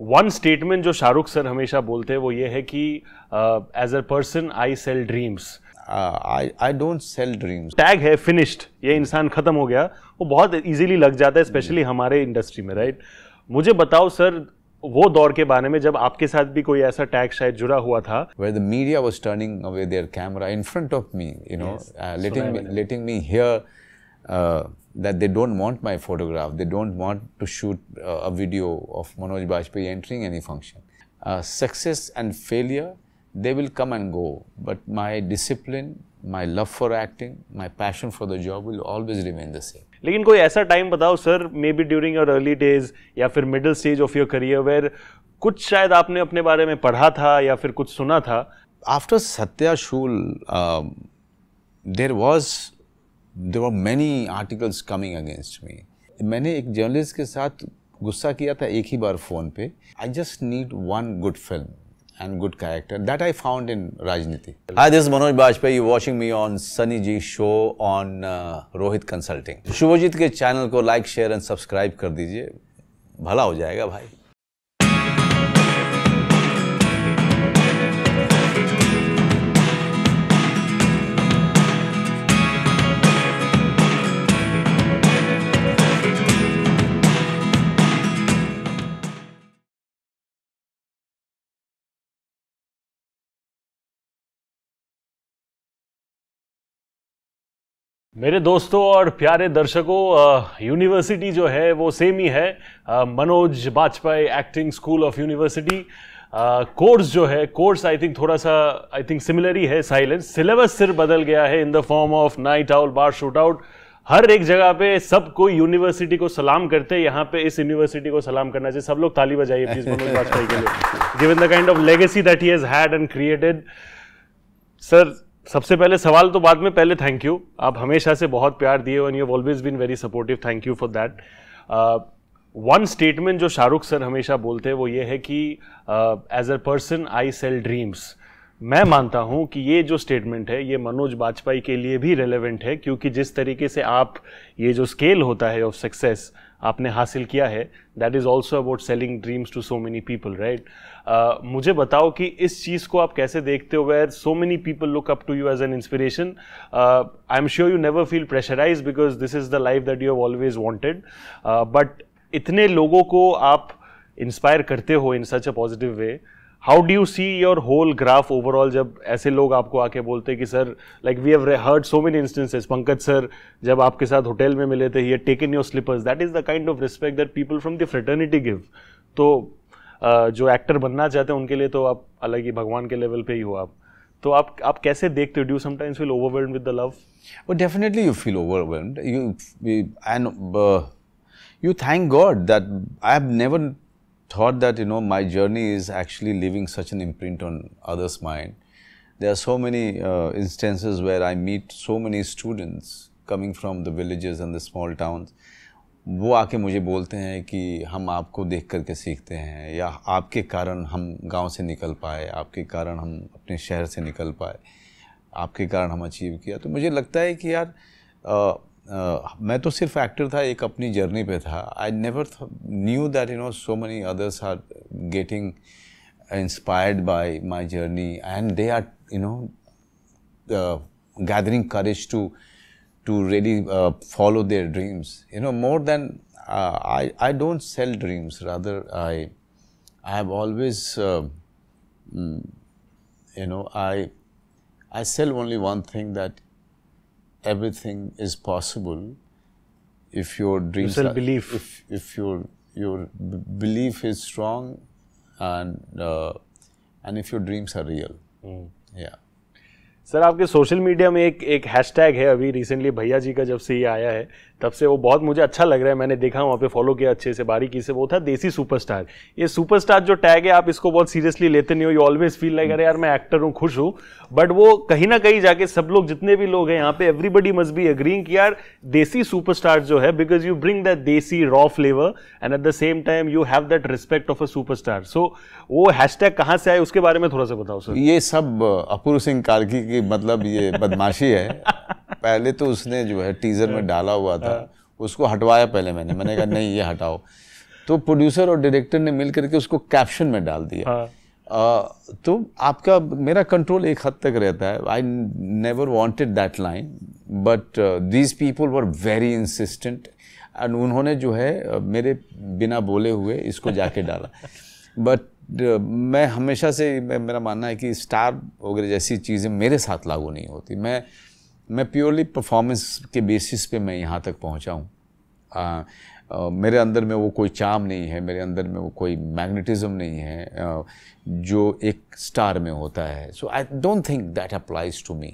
One statement जो Shahrukh sir हमेशा बोलते हैं वो ये है कि as a person I sell dreams I don't sell dreams tag है फिनिश्ड ये इंसान खत्म हो गया वो बहुत इजीली लग जाता है स्पेशली हमारे इंडस्ट्री में राइट मुझे बताओ सर वो दौर के बारे में जब आपके साथ भी कोई ऐसा टैग शायद जुड़ा हुआ था where the media was turning away their camera in front of me you know letting me hear that they don't want my photograph, they don't want to shoot uh, a video of Manoj Bajpayee entering any function. Uh, success and failure, they will come and go, but my discipline, my love for acting, my passion for the job will always remain the same. लेकिन कोई ऐसा time बताओ sir maybe during your early days या फिर middle stage of your career where कुछ शायद आपने अपने बारे में पढ़ा था या फिर कुछ सुना था after there was there were many articles coming against me. मैंने एक जर्नलिस्ट के साथ गुस्सा किया था एक ही बार फ़ोन पे I just need one good film and good character that I found in Rajniti. Hi, this is Manoj Bajpayee. You're watching me on Sunny G show on uh, Rohit Consulting. Shubhajit के channel को like share and subscribe कर दीजिए भला हो जाएगा भाई मेरे दोस्तों और प्यारे दर्शकों यूनिवर्सिटी जो है वो सेम ही है आ, Manoj Bajpayee acting school of university course जो है कोर्स आई थिंक थोड़ा सा आई थिंक सिमिलर ही है साइलेंस सिलेबस सिर्फ बदल गया है in the form of night out bar shoot out हर एक जगह पे सब कोई यूनिवर्सिटी को सलाम करते हैं यहाँ पे इस यूनिवर्सिटी को सलाम करना चाहिए सब लोग ताली बजाइए प्लीज मनोज वाजपेयी के लिए given the kind of legacy that he has had and created sir सबसे पहले सवाल तो बाद में पहले थैंक यू आप हमेशा से बहुत प्यार दिए and you always been very supportive thank you for that one statement जो शाहरुख सर हमेशा बोलते हैं वो ये है कि as a person I sell dreams मैं मानता हूं कि ये जो स्टेटमेंट है ये मनोज बाजपेयी के लिए भी रेलेवेंट है क्योंकि जिस तरीके से आप ये जो स्केल होता है ऑफ सक्सेस आपने हासिल किया है that is also about selling dreams to so many people right मुझे बताओ कि इस चीज़ को आप कैसे देखते हो where so many people look up to you as an inspiration I am sure you never feel pressurise because this is the life that you have always wanted but इतने लोगों को आप इंस्पायर करते हो in such a positive way how do you see your whole graph overall जब ऐसे लोग आपको आके बोलते हैं कि sir like we have heard so many instances Pankaj sir जब आपके साथ होटल में मिले थे ये take in your slippers that is the kind of respect that people from the fraternity give तो जो एक्टर बनना चाहते हैं उनके लिए तो आप अलग ही भगवान के लेवल पे ही हो आप तो आप आप कैसे देखते हो do sometimes feel overwhelmed with the love वो definitely you feel overwhelmed you and uh, you thank god that i have thought that you know my journey is actually leaving such an imprint on others' mind. There are so many uh, instances where I meet so many students coming from the villages and the small towns. वो आके मुझे बोलते हैं कि हम आपको देख करके सीखते हैं या आपके कारण हम गांव से निकल पाए आपके कारण हम अपने शहर से निकल पाए आपके कारण हम अचीव किया तो मुझे लगता है कि यार मैं तो सिर्फ एक्टर था एक अपनी जर्नी पे था I never knew that you know so many others are getting inspired by my journey and they are you know gathering courage to to really follow their dreams you know more than I I don't sell dreams rather I I have always you know I I sell only one thing that everything is possible if your dreams are, belief. if if your your b- belief is strong and uh, and if your dreams are real mm. yeah sir आपके social media में एक एक hashtag है अभी recently भैया जी का जब से ये आया है तब से वो बहुत मुझे अच्छा लग रहा है मैंने देखा वहाँ पे फॉलो किया अच्छे से बारीकी से वो था देसी सुपरस्टार ये सुपरस्टार जो टैग है आप इसको बहुत सीरियसली लेते नहीं हो यू ऑलवेज फील लाइक अरे यार मैं एक्टर हूँ खुश हूँ बट वो कहीं ना कहीं जाके सब लोग जितने भी लोग हैं यहाँ पे एवरीबडी मस्ट बी एग्रींग कि यार देसी सुपरस्टार जो है because you bring that desi raw flavour and at the same time you have that respect of a superstar so वो हैशटैग कहाँ से आए उसके बारे में थोड़ा सा बताओ सर ये सब अपूर्व सिंह कार्की की मतलब ये बदमाशी है पहले तो उसने जो है टीजर में डाला हुआ था था उसको हटवाया पहले मैंने मैंने कहा नहीं ये हटाओ तो प्रोड्यूसर और डायरेक्टर ने मिल करके उसको कैप्शन में डाल दिया हाँ। आ, तो आपका मेरा कंट्रोल एक हद तक रहता है I never wanted that line but these people were very insistent and उन्होंने जो है मेरे बिना बोले हुए इसको जाके डाला बट मैं हमेशा से मैं, मेरा मानना है कि स्टार वगैरह जैसी चीज़ें मेरे साथ लागू नहीं होती मैं मैं प्योरली परफॉर्मेंस के बेसिस पे मैं यहाँ तक पहुँचा हूँ मेरे अंदर में वो कोई चाम नहीं है मेरे अंदर में वो कोई मैग्नेटिज्म नहीं है आ, जो एक स्टार में होता है so I don't think that applies to me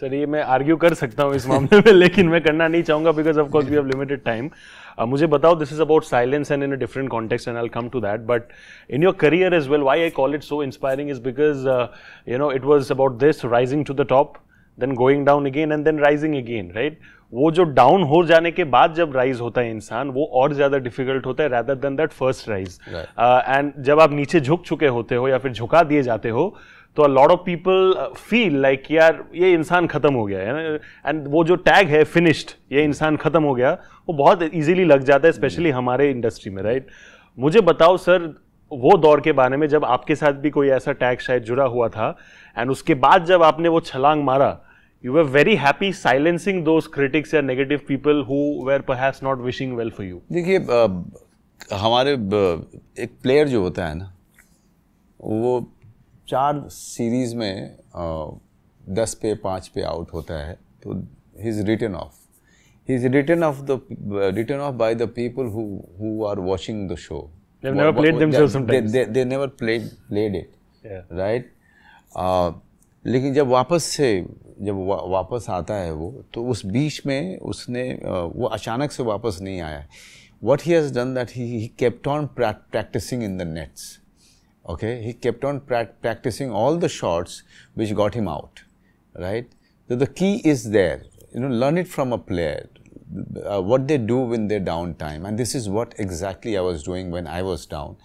sir ये मैं आर्ग्यू कर सकता हूँ इस मामले में लेकिन मैं करना नहीं चाहूँगा because of course we have limited time मुझे बताओ this is about silence and in a different context and I come to that but in your career is well why I call it so inspiring is because you know it was about this rising to the top then going down again and then rising again right वो जो down हो जाने के बाद जब rise होता है इंसान वो और ज्यादा डिफिकल्ट होता है rather than that first rise and जब आप नीचे झुक चुके होते हो या फिर झुका दिए जाते हो तो a lot of people feel like यार ये इंसान खत्म हो गया है एंड वो जो टैग है फिनिश्ड ये इंसान खत्म हो गया वो बहुत ईजिली लग जाता है स्पेशली hmm. हमारे इंडस्ट्री में राइट right? मुझे बताओ सर वो दौर के बारे में जब आपके साथ भी कोई ऐसा टैग शायद जुड़ा हुआ था एंड उसके बाद जब आपने वो छलांग मारा you were very happy silencing those critics या नेगेटिव पीपल हु वेर पर has not wishing well for you देखिए हमारे एक प्लेयर जो होता है ना वो चार सीरीज में दस पे पाँच पे आउट होता है तो he is return of he is return of the return of by the people who are watching the show They've never played themselves sometimes. They, they, they never played, played it, yeah. right? आ, लेकिन जब वापस से जब वा, वापस आता है वो तो उस बीच में उसने वो अचानक से वापस नहीं आया what he has done that he kept on practising in the nets okay he kept on practising all the shots which got him out right तो the key is there you know learn it from a player what they do when their down time and this is what exactly I was doing when I was down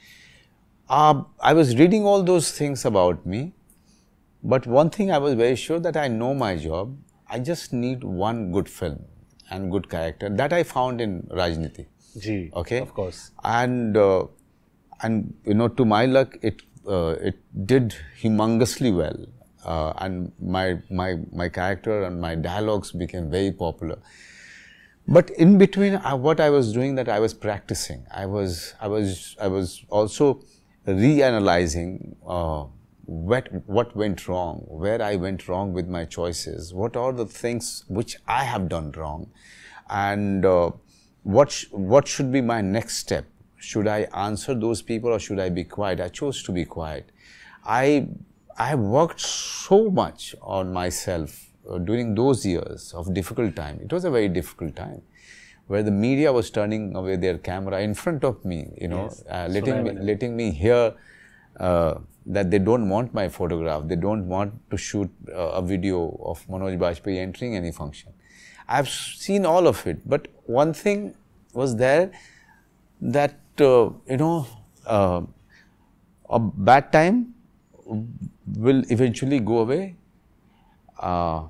I was reading all those things about me But one thing I was very sure that I know my job. I just need one good film and good character that I found in Rajniti. Gee, okay. Of course. And uh, and you know, to my luck, it uh, it did humongously well, uh, and my my my character and my dialogues became very popular. But in between, uh, what I was doing that I was practicing. I was I was I was also reanalyzing uh, what, what went wrong, where I went wrong with my choices, what are the things which I have done wrong, and uh, what, sh what should be my next step? Should I answer those people or should I be quiet? I chose to be quiet. I, I worked so much on myself uh, during those years of difficult time. It was a very difficult time where the media was turning away their camera in front of me, you know, yes. uh, letting, so me, letting me hear. Uh, that they don't want my photograph, they don't want to shoot uh, a video of Manoj Bajpayee entering any function. I've seen all of it, but one thing was there that, uh, you know, uh, a bad time will eventually go away uh,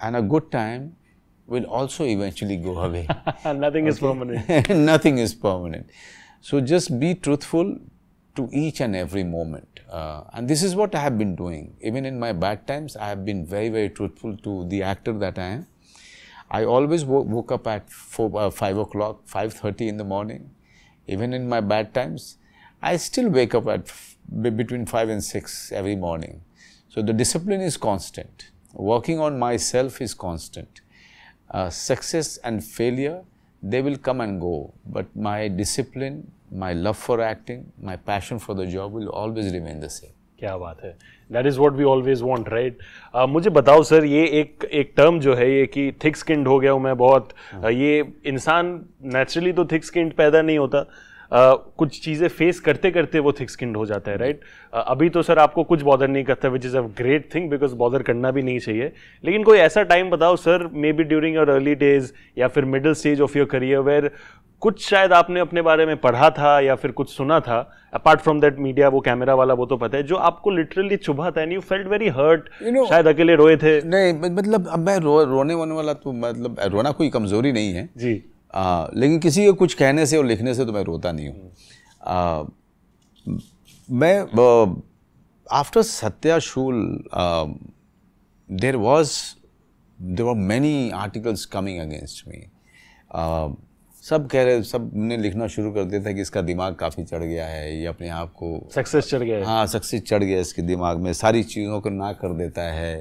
and a good time will also eventually go away. Nothing is permanent. Nothing is permanent. So, just be truthful, to each and every moment. Uh, and this is what I have been doing. Even in my bad times, I have been very, very truthful to the actor that I am. I always woke up at four, uh, 5 o'clock, 5.30 in the morning. Even in my bad times, I still wake up at between 5 and 6 every morning. So the discipline is constant. Working on myself is constant. Uh, success and failure, they will come and go. But my discipline, my love for acting, my passion for the job will always remain the same. क्या बात है that is what we always want right मुझे बताओ sir ये एक एक term जो है ये कि थिक स्किंड हो गया हूँ मैं बहुत हाँ। uh, ये इंसान नेचुरली तो थिक स्किंड पैदा नहीं होता Uh, कुछ चीज़ें फेस करते करते वो थिक स्किंड हो जाता है राइट right? uh, अभी तो सर आपको कुछ बॉदर नहीं करता which is a great thing because bother करना भी नहीं चाहिए लेकिन कोई ऐसा टाइम बताओ sir maybe during your early days या फिर middle stage of your career where कुछ शायद आपने अपने बारे में पढ़ा था या फिर कुछ सुना था अपार्ट फ्रॉम दैट मीडिया वो कैमरा वाला वो तो पता है जो आपको लिटरली चुभा था and you felt very hurt शायद अकेले रोए थे नहीं मतलब अब मैं रो रोने वोने वाला तो मतलब रोना कोई कमज़ोरी नहीं है जी आ, लेकिन किसी के कुछ कहने से और लिखने से तो मैं रोता नहीं हूँ मैं आफ्टर सत्याशूल there was there were many articles coming against me सब कह रहे सब ने लिखना शुरू कर दिया था कि इसका दिमाग काफ़ी चढ़ गया है ये अपने आप को सक्सेस चढ़ गया हाँ सक्सेस चढ़ गया इसके दिमाग में सारी चीज़ों को ना कर देता है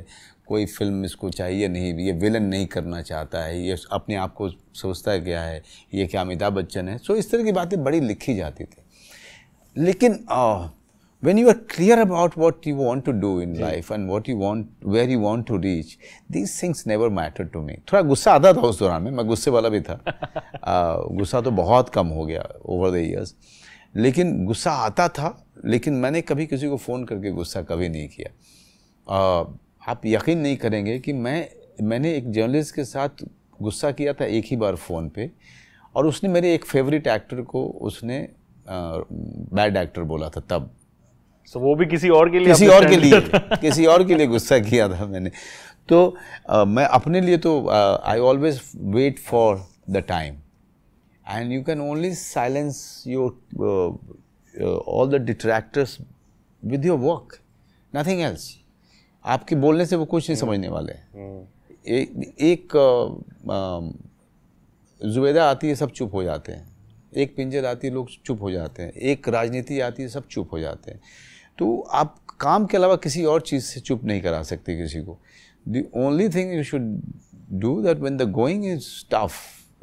कोई फिल्म इसको चाहिए नहीं ये विलन नहीं करना चाहता है ये अपने आप को सोचता क्या है ये क्या अमिताभ बच्चन है सो इस तरह की बातें बड़ी लिखी जाती थी लेकिन uh, when you are clear about what you want to do in life and what you want where you want to reach these things never matter to me थोड़ा गुस्सा आता था उस दौरान में मैं गुस्से वाला भी था गुस्सा तो बहुत कम हो गया ओवर द ईयर्स लेकिन गुस्सा आता था लेकिन मैंने कभी किसी को फ़ोन करके गुस्सा कभी नहीं किया uh, आप यकीन नहीं करेंगे कि मैं मैंने एक जर्नलिस्ट के साथ गुस्सा किया था एक ही बार फ़ोन पे और उसने मेरे एक फेवरेट एक्टर को उसने बैड एक्टर बोला था तब सो वो भी किसी और के लिए किसी और के लिए किसी और के लिए गुस्सा किया था मैंने तो मैं अपने लिए तो I always wait for the time and you can only silence your all the detractors with your work nothing else आपके बोलने से वो कुछ नहीं हम्म। समझने वाले ए, हम्म। एक जुबेदा आती है सब चुप हो जाते हैं एक पिंजर आती है लोग चुप हो जाते हैं एक राजनीति आती है सब चुप हो जाते हैं तो आप काम के अलावा किसी और चीज़ से चुप नहीं करा सकते किसी को the only thing you should do that when the going is tough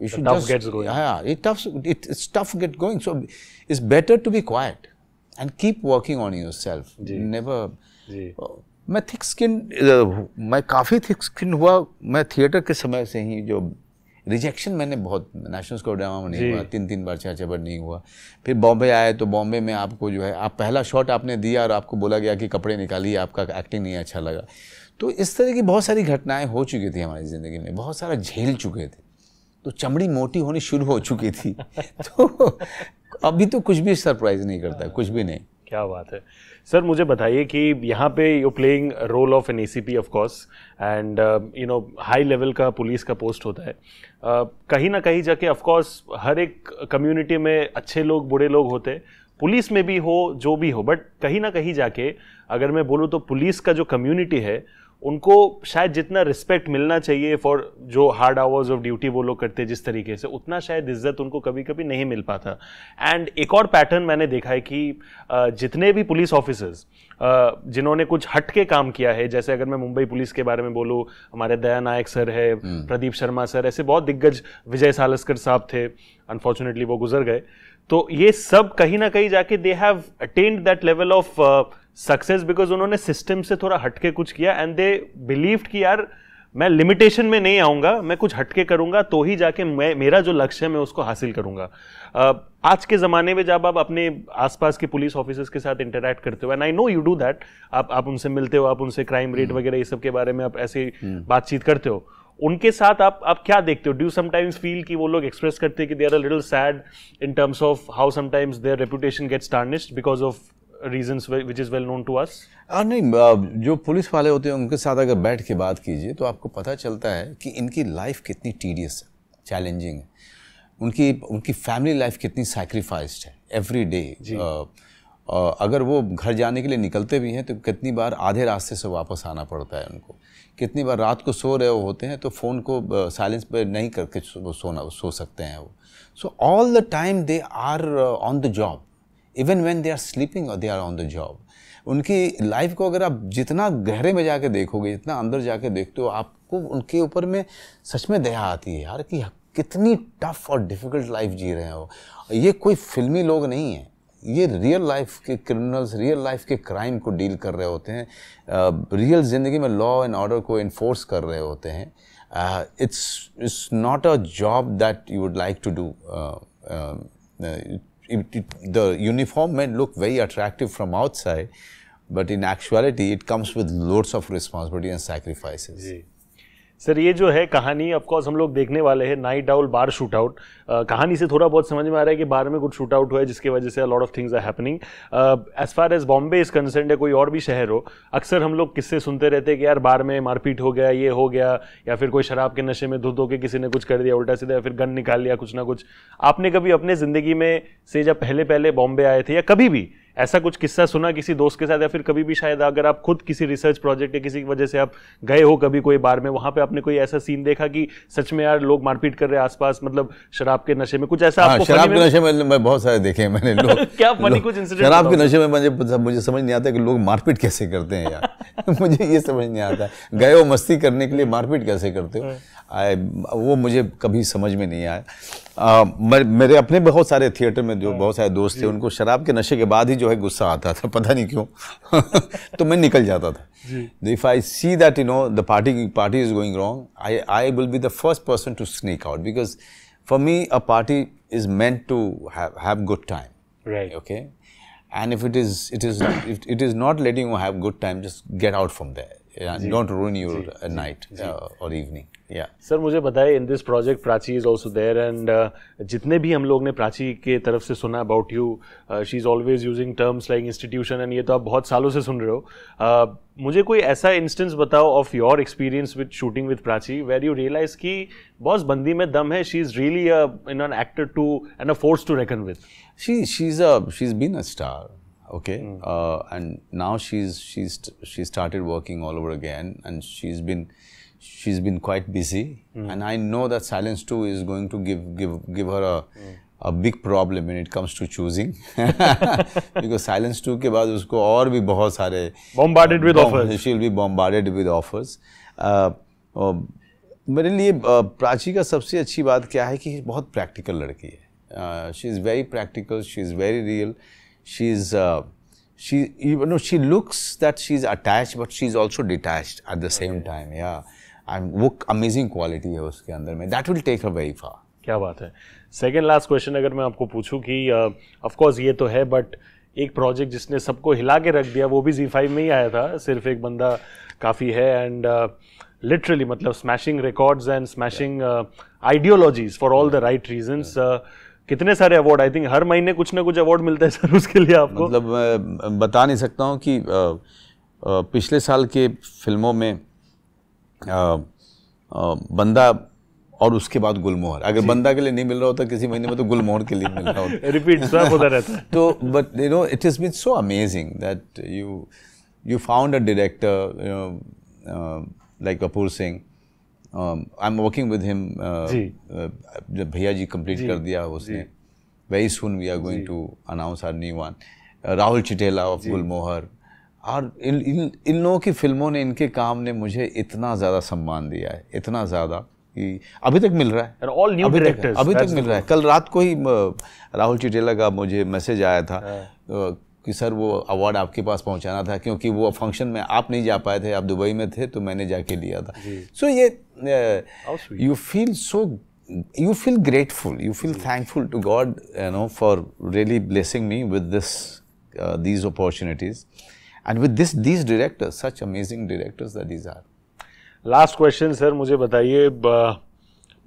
you should gets going it it it's tough get going so it's better to be quiet and keep working on yourself never मैं thick skin uh, मैं काफ़ी thick skin हुआ मैं theatre के समय से ही जो rejection मैंने बहुत नेशनल स्कोर ड्रामा में नहीं हुआ तीन तीन बार चार चार बार नहीं हुआ फिर बॉम्बे आए तो बॉम्बे में आपको जो है आप पहला शॉट आपने दिया और आपको बोला गया कि कपड़े निकालिए आपका एक्टिंग नहीं अच्छा लगा तो इस तरह की बहुत सारी घटनाएं हो चुकी थी हमारी ज़िंदगी में बहुत सारा झेल चुके थे तो चमड़ी मोटी होनी शुरू हो चुकी थी तो अभी तो कुछ भी सरप्राइज़ नहीं करता कुछ भी नहीं क्या बात है सर मुझे बताइए कि यहाँ पे you playing role of an A C P of course and you know high level का पुलिस का पोस्ट होता है uh, कहीं ना कहीं जाके ऑफकोर्स हर एक कम्युनिटी में अच्छे लोग बुरे लोग होते पुलिस में भी हो जो भी हो बट कहीं ना कहीं जाके अगर मैं बोलूँ तो पुलिस का जो कम्युनिटी है उनको शायद जितना रिस्पेक्ट मिलना चाहिए फॉर जो हार्ड आवर्स ऑफ ड्यूटी वो लोग करते जिस तरीके से उतना शायद इज्जत उनको कभी कभी नहीं मिल पाता एंड एक और पैटर्न मैंने देखा है कि जितने भी पुलिस ऑफिसर्स जिन्होंने कुछ हट के काम किया है जैसे अगर मैं मुंबई पुलिस के बारे में बोलूँ हमारे दया नायक सर है हम्म। प्रदीप शर्मा सर ऐसे बहुत दिग्गज विजय सालस्कर साहब थे अनफॉर्चुनेटली वो गुजर गए तो ये सब कहीं ना कहीं जाके they have attend that level of success because उन्होंने सिस्टम से थोड़ा हटके कुछ किया एंड दे बिलीव कि यार मैं लिमिटेशन में नहीं आऊँगा मैं कुछ हटके करूंगा तो ही जाके मैं मेरा जो लक्ष्य है मैं उसको हासिल करूँगा आज के ज़माने में जब आप अपने आसपास के पुलिस ऑफिसर्स के साथ इंटरेक्ट करते हो and I know you do that आप आप उनसे मिलते हो आप उनसे क्राइम हम्म। रेट वगैरह ये सब के बारे में आप ऐसी हम्म। बातचीत करते हो उनके साथ आप आप क्या देखते हो डू समटाइम्स फील कि वो लोग एक्सप्रेस करते हैं कि they are a little sad in terms of how sometimes their reputation gets tarnished because of reason which is well known to us और नहीं जो पुलिस वाले होते हैं उनके साथ अगर बैठ के बात कीजिए तो आपको पता चलता है कि इनकी लाइफ कितनी टीडियस है चैलेंजिंग है उनकी उनकी फैमिली लाइफ कितनी सैक्रिफाइस्ड है एवरी डे अगर वो घर जाने के लिए निकलते भी हैं तो कितनी बार आधे रास्ते से वापस आना पड़ता है उनको कितनी बार रात को सो रहे होते हैं तो फ़ोन को साइलेंस पर नहीं करके सोना सो सकते हैं वो so all the time they are on the job even when they are sleeping और they are on the job उनकी लाइफ को अगर आप जितना गहरे में जाके देखोगे जितना अंदर जाके देखते हो आपको उनके ऊपर में सच में दया आती है यार कि कितनी टफ और डिफ़िकल्ट लाइफ जी रहे हैं वो ये कोई फिल्मी लोग नहीं है ये रियल लाइफ के क्रिमिनल्स रियल लाइफ के क्राइम को डील कर रहे होते हैं रियल ज़िंदगी में लॉ एंड ऑर्डर को इन्फोर्स कर रहे होते हैं it's it's not a job that you would like to do it, it, the uniform may look very attractive from outside, but in actuality, it comes with loads of responsibility and sacrifices. Yeah. Sir ये जो है कहानी of course हम लोग देखने वाले हैं night owl bar shoot out कहानी से थोड़ा बहुत समझ में आ रहा है कि बार में कुछ शूट आउट हुआ है जिसकी वजह से lot of things are happening as far as Bombay is concern या कोई और भी शहर हो अक्सर हम लोग किससे सुनते रहते हैं कि यार बार में मारपीट हो गया ये हो गया या फिर कोई शराब के नशे में धो के किसी ने कुछ कर दिया उल्टा सीधा या फिर गन निकाल लिया कुछ ना कुछ आपने कभी अपने ज़िंदगी में से जब पहले पहले बॉम्बे आए थे या कभी भी ऐसा कुछ किस्सा सुना किसी दोस्त के साथ या फिर कभी भी शायद अगर आप खुद किसी रिसर्च प्रोजेक्ट या किसी वजह से आप गए हो कभी कोई बार में वहाँ पे आपने कोई ऐसा सीन देखा कि सच में यार लोग मारपीट कर रहे हैं आसपास मतलब शराब के नशे में कुछ ऐसा हाँ, आपको शराब के नशे में मैं बहुत सारे देखे हैं मैंने लोग क्या फनी कुछ इंसिडेंट शराब के नशे में मुझे मुझे समझ नहीं आता कि लोग मारपीट कैसे करते हैं यार मुझे ये समझ नहीं आता गए हो मस्ती करने के लिए मारपीट कैसे करते हो हाँ। वो मुझे कभी समझ में नहीं आया मेरे अपने बहुत सारे थिएटर में जो हाँ। बहुत सारे दोस्त थे उनको शराब के नशे के बाद ही जो है गुस्सा आता था पता नहीं क्यों तो मैं निकल जाता था if I see that you know the party party is going wrong I I will be the first person to sneak out because for me a party is meant to have good time okay and if it is it is if it is not letting you have good time just get out from there yeah, don't ruin your uh, night uh, or evening sir मुझे बताए in this project Prachi is also there and जितने भी हम लोग ने प्राची के तरफ से सुना about you she is always using terms like institution and ये तो आप बहुत सालों से सुन रहे हो uh, मुझे कोई ऐसा इंस्टेंस बताओ of your experience with shooting with Prachi where you realise की बॉस बंदी में दम है she is really in an actor too and a force to reckon with she she is she is been a star okay mm. uh, and now she's she's she started working all over again and she's been she's been quite busy, mm. and I know that Silence Two is going to give give give her a hmm. a big problem when it comes to choosing because Silence 2 के बाद उसको और भी बहुत सारे bombarded with offers she will be bombarded with offers uh, uh, मेरे लिए uh, Prachi का सबसे अच्छी बात क्या है कि बहुत प्रैक्टिकल लड़की है she is very practical very real. Very she you uh, know she looks that she's attached but she's also detached at the same time yeah and वो अमेजिंग क्वालिटी है उसके अंदर में that will take a very far क्या बात है second last question अगर मैं आपको पूछूँ कि ऑफकोर्स uh, ये तो है बट एक प्रोजेक्ट जिसने सबको हिला के रख दिया वो भी जी फाइव में ही आया था सिर्फ एक बंदा काफ़ी है एंड लिटरली uh, मतलब smashing records and smashing ideologies for all the right reasons कितने सारे अवार्ड आई थिंक हर महीने कुछ ना कुछ अवार्ड मिलता है सर उसके लिए आपको मतलब बता नहीं सकता हूँ कि uh, uh, पिछले साल के फिल्मों में बंदा और उसके बाद गुलमोहर अगर बंदा के लिए नहीं मिल रहा होता किसी महीने में तो गुलमोहर के लिए मिल रहा होता रिपीट सब होता रहता है तो but you know it is been so amazing that you you found a director like Kapoor Singh I am working with him जब भैया जी कंप्लीट कर दिया उसने very soon we are going to announce our new one Rahul Chittella of Gulmohar और in इन इन लोगों की फिल्मों ने इनके काम ने मुझे इतना ज़्यादा सम्मान दिया है इतना ज़्यादा कि अभी तक मिल रहा है ऑल न्यू डायरेक्टर्स अभी तक मिल रहा है कल रात को ही राहुल चिटेला का मुझे मैसेज आया था हाँ। कि सर वो अवार्ड आपके पास पहुंचाना था क्योंकि वो फंक्शन में आप नहीं जा पाए थे आप दुबई में थे तो मैंने जाके लिया था सो ये you feel so you feel grateful you feel thankful to God you know for really blessing me with this these opportunities and with this this directors such amazing directors that these are last question sir मुझे बताइए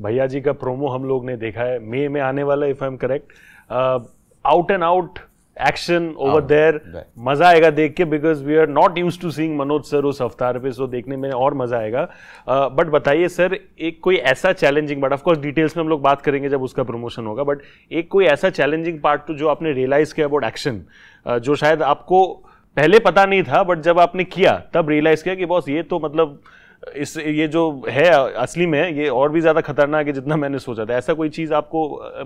भैया जी का promo हम लोग ने देखा है मे में आने वाला if I am correct out and out action over there मजा आएगा देख के because we are not use to seeing Manoj sir उस अवतार पे सो देखने में और मजा आएगा बट uh, बताइए सर एक कोई ऐसा चैलेंजिंग बट ऑफकोर्स डिटेल्स में हम लोग बात करेंगे जब उसका प्रमोशन होगा बट एक कोई ऐसा चैलेंजिंग पार्ट तो जो आपने रियलाइज किया अबाउट एक्शन uh, जो शायद आपको पहले पता नहीं था बट जब आपने किया तब रियलाइज किया कि बॉस ये तो मतलब इस ये जो है असली में ये और भी ज़्यादा खतरनाक है जितना मैंने सोचा था ऐसा कोई चीज़ आपको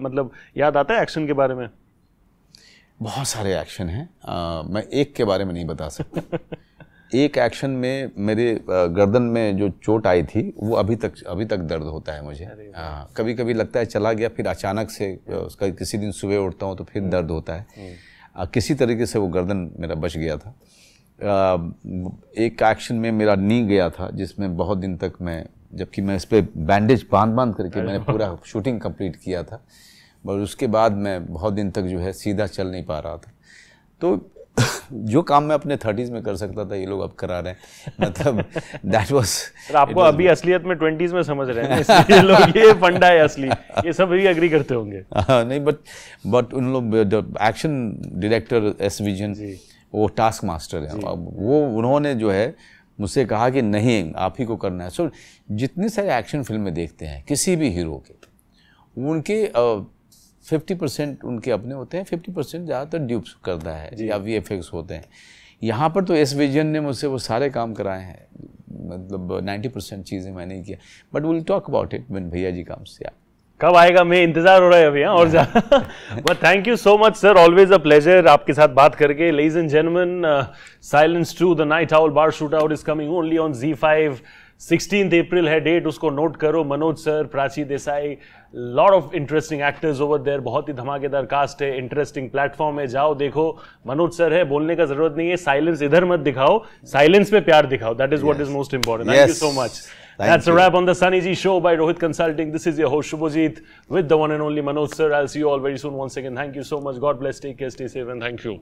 मतलब याद आता है एक्शन के बारे में बहुत सारे एक्शन हैं मैं एक के बारे में नहीं बता सकता एक एक्शन में मेरे गर्दन में जो चोट आई थी वो अभी तक अभी तक दर्द होता है मुझे आ, हाँ, कभी कभी लगता है चला गया फिर अचानक से उसका किसी दिन सुबह उठता हूँ तो फिर हम्म। दर्द होता है हम्म। किसी तरीके से वो गर्दन मेरा बच गया था एक एक्शन में मेरा नी गया था जिसमें बहुत दिन तक मैं जबकि मैं इस पर बैंडेज बांध बांध करके मैंने पूरा शूटिंग कंप्लीट किया था और उसके बाद मैं बहुत दिन तक जो है सीधा चल नहीं पा रहा था तो जो काम मैं अपने थर्टीज़ में कर सकता था ये लोग अब करा रहे हैं मतलब दैट वाज आपको अभी असलियत में ट्वेंटीज़ में समझ रहे हैं ये लोग ये फंडा है असली ये सब भी एग्री करते होंगे हाँ, नहीं बट बट उन लोग एक्शन डायरेक्टर एस विजन वो टास्क मास्टर है वो उन्होंने जो है मुझसे कहा कि नहीं आप ही को करना है सो so, जितनी सारी एक्शन फिल्में देखते हैं किसी भी हीरो के उनके फिफ्टी परसेंट उनके अपने होते हैं फिफ्टी परसेंट ज़्यादातर ड्यूब्स करता है या वी एफ एक्स होते हैं यहाँ पर तो एस विजन ने मुझसे वो सारे काम कराए हैं मतलब नाइन्टी परसेंट चीज़ें मैंने ही किया but will talk about it बिन भैया जी काम से आप कब आएगा मैं इंतजार हो रहा है अभी भैया हाँ, और but thank you so much sir always a pleasure आपके साथ बात करके लेडीज एंड जेनमन silence to the night owl bar shoot out is coming only on Zee five sixteen April है डेट उसको नोट करो Manoj sir Prachi Desai lot of interesting actors over there बहुत ही धमाकेदार कास्ट है इंटरेस्टिंग प्लेटफॉर्म है जाओ देखो मनोज सर है बोलने का जरूरत नहीं है साइलेंस इधर मत दिखाओ साइलेंस में प्यार दिखाओ that is what is most important thank you so much That's a wrap on the Sunny G show by Rohit Consulting. This is your host Shubhajit with the one and only Manoj sir. I'll see you all very soon once again. Thank you so much. God bless. Take care. Stay safe and thank you.